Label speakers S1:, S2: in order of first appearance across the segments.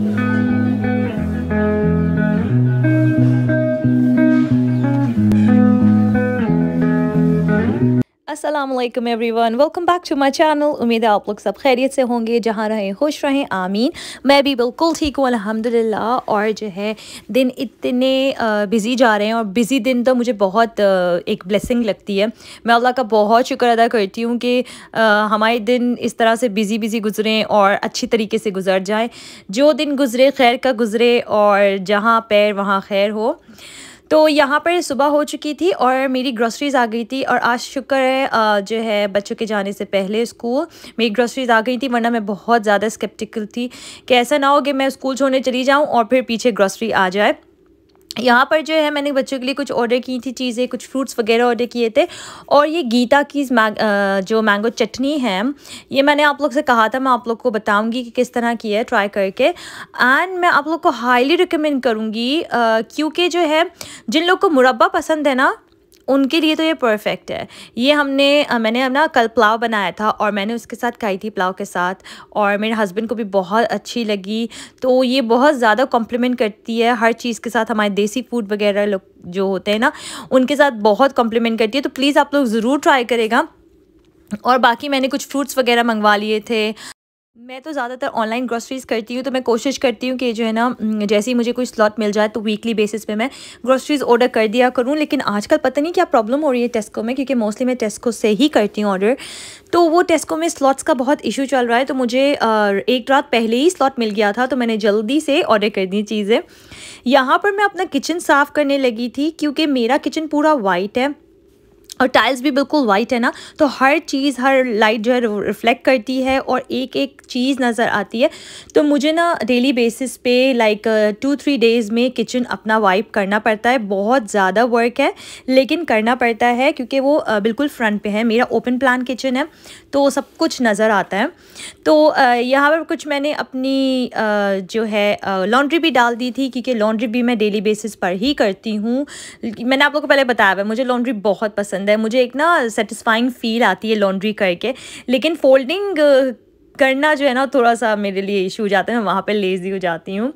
S1: Yeah. असलम everyone welcome back to my channel उम्मीद है आप लोग सब खैरियत से होंगे जहाँ रहें खुश रहें आमीन मैं भी बिल्कुल ठीक हूँ ला और जो है दिन इतने बिज़ी जा रहे हैं और बिज़ी दिन तो मुझे बहुत एक ब्लेसिंग लगती है मैं अल्लाह का बहुत शुक्र अदा करती हूँ कि हमारे दिन इस तरह से बिज़ी बिज़ी गुजरें और अच्छी तरीके से गुजर जाएँ जो दिन गुजरे खैर का गुजरे और जहाँ पैर वहाँ खैर हो तो यहाँ पर सुबह हो चुकी थी और मेरी ग्रॉसरीज़ आ गई थी और आज शुक्र है जो है बच्चों के जाने से पहले स्कूल मेरी ग्रॉसरीज़ आ गई थी वरना मैं बहुत ज़्यादा स्केप्टिकल थी कि ऐसा ना हो कि मैं स्कूल छोड़ने चली जाऊँ और फिर पीछे ग्रॉसरी आ जाए यहाँ पर जो है मैंने बच्चों के लिए कुछ ऑर्डर की थी चीज़ें कुछ फ्रूट्स वगैरह ऑर्डर किए थे और ये गीता की मैंग, जो मैंगो चटनी है ये मैंने आप लोग से कहा था मैं आप लोग को बताऊंगी कि किस तरह की है ट्राई करके एंड मैं आप लोग को हाईली रिकमेंड करूँगी क्योंकि जो है जिन लोग को मुरबा पसंद है ना उनके लिए तो ये परफेक्ट है ये हमने मैंने ना कल पुलाव बनाया था और मैंने उसके साथ खाई थी पुलाव के साथ और मेरे हस्बैंड को भी बहुत अच्छी लगी तो ये बहुत ज़्यादा कॉम्प्लीमेंट करती है हर चीज़ के साथ हमारे देसी फूड वगैरह लोग जो होते हैं ना उनके साथ बहुत कॉम्प्लीमेंट करती है तो प्लीज़ आप लोग ज़रूर ट्राई करेगा और बाकी मैंने कुछ फ्रूट्स वगैरह मंगवा लिए थे मैं तो ज़्यादातर ऑनलाइन ग्रॉसरीज़ करती हूँ तो मैं कोशिश करती हूँ कि जो है ना जैसे ही मुझे कोई स्लॉट मिल जाए तो वीकली बेसिस पे मैं ग्रॉसरीज़ ऑर्डर कर दिया करूँ लेकिन आजकल पता नहीं क्या प्रॉब्लम हो रही है टेस्को में क्योंकि मोस्टली मैं टेस्को से ही करती हूँ ऑर्डर तो वो टेस्को में स्लॉट्स का बहुत इशू चल रहा है तो मुझे एक रात पहले ही स्लॉट मिल गया था तो मैंने जल्दी से ऑर्डर कर दी चीज़ें यहाँ पर मैं अपना किचन साफ़ करने लगी थी क्योंकि मेरा किचन पूरा वाइट है और टाइल्स भी बिल्कुल वाइट है ना तो हर चीज़ हर लाइट जो है रिफ्लेक्ट करती है और एक एक चीज़ नज़र आती है तो मुझे ना डेली बेसिस पे लाइक टू थ्री डेज़ में किचन अपना वाइप करना पड़ता है बहुत ज़्यादा वर्क है लेकिन करना पड़ता है क्योंकि वो uh, बिल्कुल फ्रंट पे है मेरा ओपन प्लान किचन है तो सब कुछ नज़र आता है तो uh, यहाँ पर कुछ मैंने अपनी uh, जो है लॉन्ड्री भी डाल दी थी क्योंकि लॉन्ड्री भी मैं डेली बेसिस पर ही करती हूँ मैंने आप लोग को पहले बताया हुआ मुझे लॉन्ड्री बहुत पसंद पसंद है मुझे एक ना सेटिस्फाइंग फील आती है लॉन्ड्री करके लेकिन फोल्डिंग करना जो है ना थोड़ा सा मेरे लिए इशू हो जाता है मैं वहाँ पर लेज़ी हो जाती हूँ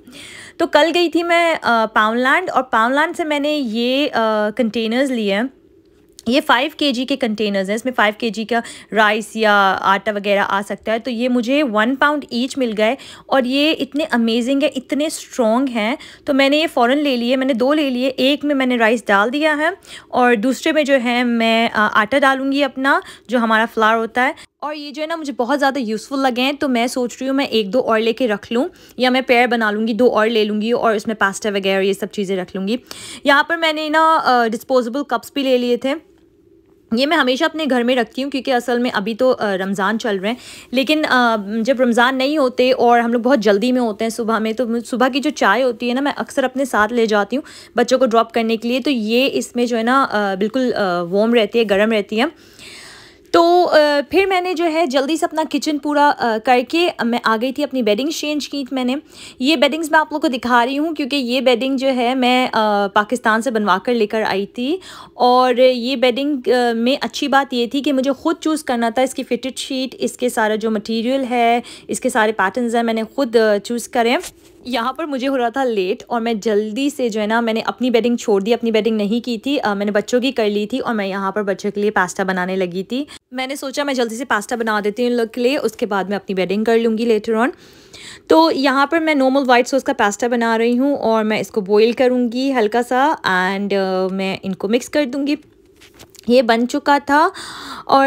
S1: तो कल गई थी मैं पाउंडलैंड और पाउंडलैंड से मैंने ये कंटेनर्स लिए हैं ये फ़ाइव के जी के कंटेनर्स हैं इसमें फ़ाइव के जी का राइस या आटा वगैरह आ सकता है तो ये मुझे वन पाउंड ईच मिल गए और ये इतने अमेजिंग है इतने स्ट्रॉन्ग हैं तो मैंने ये फ़ौर ले लिए मैंने दो ले लिए एक में मैंने राइस डाल दिया है और दूसरे में जो है मैं आटा डालूँगी अपना जो हमारा फ्लार होता है और ये जो है ना मुझे बहुत ज़्यादा यूज़फुल लगे हैं तो मैं सोच रही हूँ मैं एक दो और लेके रख लूँ या मैं पेयर बना लूँगी दो और ले लूँगी और इसमें पास्ता वगैरह ये सब चीज़ें रख लूँगी यहाँ पर मैंने ना डिस्पोजेबल कप्स भी ले लिए थे ये मैं हमेशा अपने घर में रखती हूँ क्योंकि असल में अभी तो रमज़ान चल रहे हैं लेकिन जब रमज़ान नहीं होते और हम लोग बहुत जल्दी में होते हैं सुबह में तो सुबह की जो चाय होती है ना मैं अक्सर अपने साथ ले जाती हूँ बच्चों को ड्रॉप करने के लिए तो ये इसमें जो है ना बिल्कुल वॉम रहती है गर्म रहती है तो फिर मैंने जो है जल्दी से अपना किचन पूरा करके मैं आ गई थी अपनी बेडिंग्स चेंज की मैंने ये बेडिंग्स मैं आप लोग को दिखा रही हूँ क्योंकि ये बेडिंग जो है मैं पाकिस्तान से बनवा कर लेकर आई थी और ये बेडिंग में अच्छी बात ये थी कि मुझे ख़ुद चूज़ करना था इसकी फिटेड शीट इसके सारा जो मटीरियल है इसके सारे पैटर्न हैं मैंने ख़ुद चूज़ करें यहाँ पर मुझे हो रहा था लेट और मैं जल्दी से जो है ना मैंने अपनी बेडिंग छोड़ दी अपनी बेडिंग नहीं की थी आ, मैंने बच्चों की कर ली थी और मैं यहाँ पर बच्चों के लिए पास्ता बनाने लगी थी मैंने सोचा मैं जल्दी से पास्ता बना देती हूँ उन लोग के लिए उसके बाद मैं अपनी बेडिंग कर लूँगी लेटर ऑन तो यहाँ पर मैं नॉर्मल वाइट सॉस का पास्ता बना रही हूँ और मैं इसको बॉयल करूँगी हल्का सा एंड मैं इनको मिक्स कर दूँगी ये बन चुका था और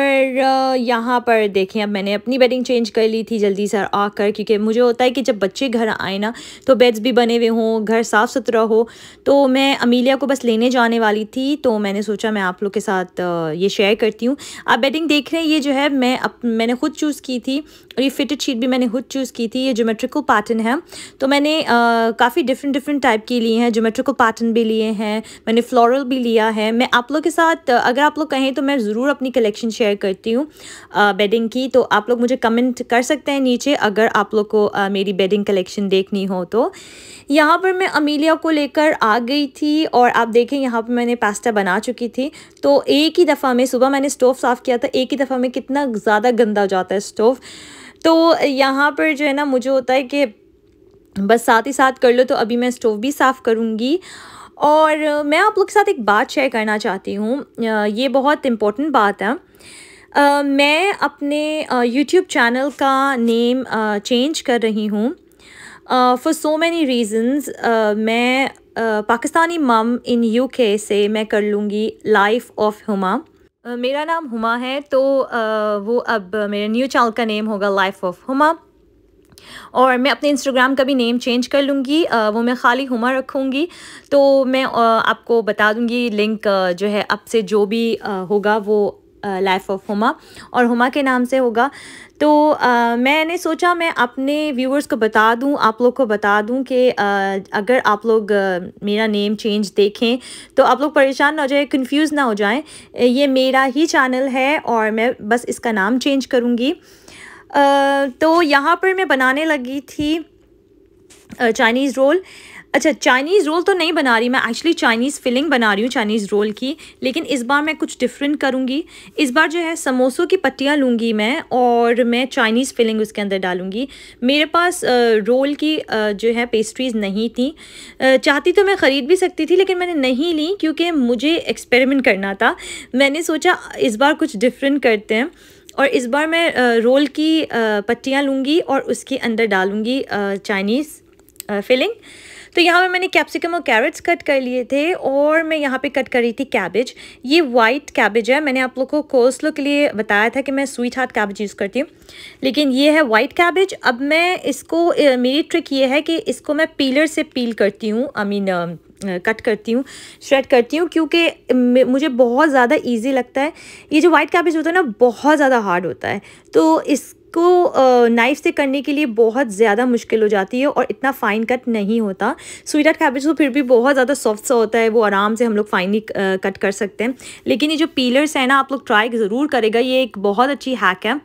S1: यहाँ पर देखें अब मैंने अपनी बेडिंग चेंज कर ली थी जल्दी सर आकर क्योंकि मुझे होता है कि जब बच्चे घर आए ना तो बेड्स भी बने हुए हों घर साफ़ सुथरा हो तो मैं अमीलिया को बस लेने जाने वाली थी तो मैंने सोचा मैं आप लोग के साथ ये शेयर करती हूँ आप बेडिंग देख रहे हैं ये जो है मैं अप, मैंने खुद चूज़ की थी और ये फिटेड शीट भी मैंने खुद चूज़ की थी ये जोमेट्रिकल पैटर्न है तो मैंने काफ़ी डिफरेंट डिफरेंट टाइप के लिए हैं जोमेट्रिकल पैटर्न भी लिए हैं मैंने फ्लोरल भी लिया है मैं आप लोग के साथ अगर आप लोग कहें तो मैं ज़रूर अपनी कलेक्शन शेयर करती हूँ बेडिंग की तो आप लोग मुझे कमेंट कर सकते हैं नीचे अगर आप लोग को आ, मेरी बेडिंग कलेक्शन देखनी हो तो यहाँ पर मैं अमीलिया को लेकर आ गई थी और आप देखें यहाँ पर मैंने पास्ता बना चुकी थी तो एक ही दफ़ा में सुबह मैंने स्टोव साफ़ किया था एक ही दफ़ा में कितना ज़्यादा गंदा हो जाता है स्टोव तो यहाँ पर जो है ना मुझे होता है कि बस साथ ही साथ कर लो तो अभी मैं स्टोव भी साफ़ करूँगी और मैं आप लोग के साथ एक बात शेयर करना चाहती हूँ ये बहुत इम्पोर्टेंट बात है मैं अपने यूट्यूब चैनल का नेम चेंज कर रही हूँ फॉर सो मैनी रीज़न्स मैं पाकिस्तानी मम इन यूके से मैं कर लूँगी लाइफ ऑफ हुमा मेरा नाम हुमा है तो वो अब मेरे न्यू चैनल का नेम होगा लाइफ ऑफ हुमा और मैं अपने इंस्टाग्राम का भी नेम चेंज कर लूँगी वो मैं खाली हुमा रखूँगी तो मैं आपको बता दूँगी लिंक जो है अब से जो भी होगा वो लाइफ ऑफ हुमा और हुमा के नाम से होगा तो आ, मैंने सोचा मैं अपने व्यूवर्स को बता दूं आप लोग को बता दूं कि अगर आप लोग मेरा नेम चेंज देखें तो आप लोग परेशान ना हो जाए कंफ्यूज ना हो जाएं ये मेरा ही चैनल है और मैं बस इसका नाम चेंज करूँगी तो यहाँ पर मैं बनाने लगी थी चाइनीज़ रोल अच्छा चाइनीज़ रोल तो नहीं बना रही मैं एक्चुअली चाइनीज़ फिलिंग बना रही हूँ चाइनीज़ रोल की लेकिन इस बार मैं कुछ डिफरेंट करूँगी इस बार जो है समोसों की पत्तियाँ लूँगी मैं और मैं चाइनीज़ फिलिंग उसके अंदर डालूँगी मेरे पास रोल की जो है पेस्ट्रीज़ नहीं थी चाहती तो मैं ख़रीद भी सकती थी लेकिन मैंने नहीं ली क्योंकि मुझे एक्सपेरिमेंट करना था मैंने सोचा इस बार कुछ डिफरेंट करते हैं और इस बार मैं रोल की पट्टियाँ लूँगी और उसके अंदर डालूँगी चाइनीज़ फिलिंग तो यहाँ पे मैंने कैप्सिकम और कैरेट्स कट कर लिए थे और मैं यहाँ पे कट कर रही थी कैबेज ये वाइट कैबेज है मैंने आप लोग को कोसलो के लिए बताया था कि मैं स्वीट हार्ट कैबेज यूज़ करती हूँ लेकिन ये है वाइट कैबेज अब मैं इसको मेरी ट्रिक ये है कि इसको मैं पीलर से पील करती हूँ आई मीन कट करती हूँ श्रेड करती हूँ क्योंकि मुझे बहुत ज़्यादा ईजी लगता है ये जो वाइट कैबेज होता है ना बहुत ज़्यादा हार्ड होता है तो इस को नाइफ से करने के लिए बहुत ज़्यादा मुश्किल हो जाती है और इतना फ़ाइन कट नहीं होता स्वीट कैबेज तो फिर भी बहुत ज़्यादा सॉफ्ट सा होता है वो आराम से हम लोग फाइनली कट कर सकते हैं लेकिन ये जो पीलर्स हैं ना आप लोग ट्राई ज़रूर करेगा ये एक बहुत अच्छी हैक है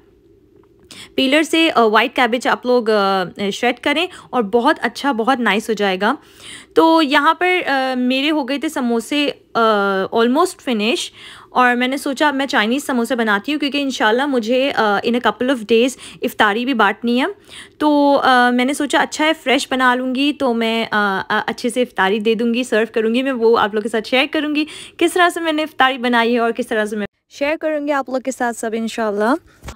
S1: पीलर से वाइट uh, कैबेज आप लोग श्रेड uh, करें और बहुत अच्छा बहुत नाइस हो जाएगा तो यहाँ पर uh, मेरे हो गए थे समोसे ऑलमोस्ट फिनिश और मैंने सोचा मैं चाइनीज़ समोसे बनाती हूँ क्योंकि इन मुझे in a couple of days इफ़ारी भी बांटनी है तो आ, मैंने सोचा अच्छा है फ्रेश बना लूँगी तो मैं आ, अच्छे से इफ्तारी दे दूँगी सर्व करूँगी मैं वो आप लोग के साथ शेयर करूँगी किस तरह से मैंने इफ्तारी बनाई है और किस तरह से मैं शेयर करूँगी आप लोग के साथ सब इन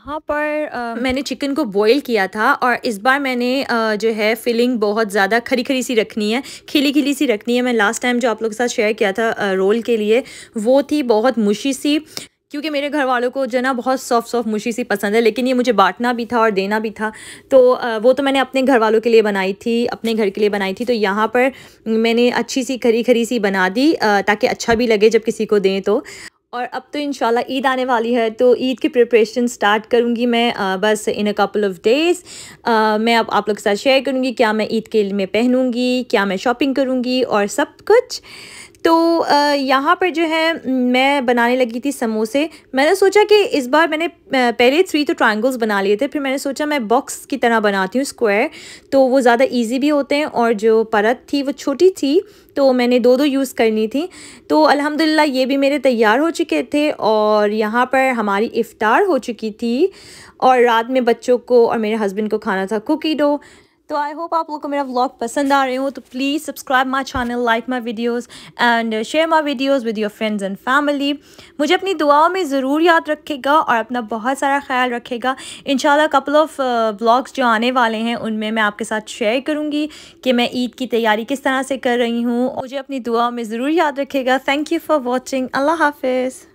S1: वहाँ पर आ, मैंने चिकन को बॉईल किया था और इस बार मैंने आ, जो है फिलिंग बहुत ज़्यादा खरी खरी सी रखनी है खिली खिली सी रखनी है मैं लास्ट टाइम जो आप लोग के साथ शेयर किया था आ, रोल के लिए वो थी बहुत मुशी सी क्योंकि मेरे घर वालों को जो ना बहुत सॉफ्ट सॉफ्ट मुशी सी पसंद है लेकिन ये मुझे बांटना भी था और देना भी था तो वो तो मैंने अपने घर वालों के लिए बनाई थी अपने घर के लिए बनाई थी तो यहाँ पर मैंने अच्छी सी खरी खरी सी बना दी ताकि अच्छा भी लगे जब किसी को दें तो और अब तो इन ईद आने वाली है तो ईद की प्रिपरेशन स्टार्ट करूँगी मैं आ, बस in a couple of days मैं अब आप लोग के साथ शेयर करूँगी क्या मैं ईद के लिए पहनूँगी क्या मैं शॉपिंग करूँगी और सब कुछ तो यहाँ पर जो है मैं बनाने लगी थी समोसे मैंने सोचा कि इस बार मैंने पहले थ्री तो ट्रायंगल्स बना लिए थे फिर मैंने सोचा मैं बॉक्स की तरह बनाती हूँ स्क्वायर तो वो ज़्यादा इजी भी होते हैं और जो परत थी वो छोटी थी तो मैंने दो दो यूज़ करनी थी तो अल्हम्दुलिल्लाह ये भी मेरे तैयार हो चुके थे और यहाँ पर हमारी इफ़ार हो चुकी थी और रात में बच्चों को और मेरे हस्बैंड को खाना था कुकी डो तो आई होप आप लोग को मेरा व्लॉग पसंद आ रहे हो तो please subscribe my channel like my videos and share my videos with your friends and family मुझे अपनी दुआओं में ज़रूर याद रखेगा और अपना बहुत सारा ख्याल रखेगा इन कपल ऑफ ब्लॉग्स जो आने वाले हैं उनमें मैं आपके साथ शेयर करूँगी कि मैं ईद की तैयारी किस तरह से कर रही हूँ मुझे अपनी दुआओं में ज़रूर याद रखेगा थैंक यू फॉर वॉचिंग अल्लाह हाफिज़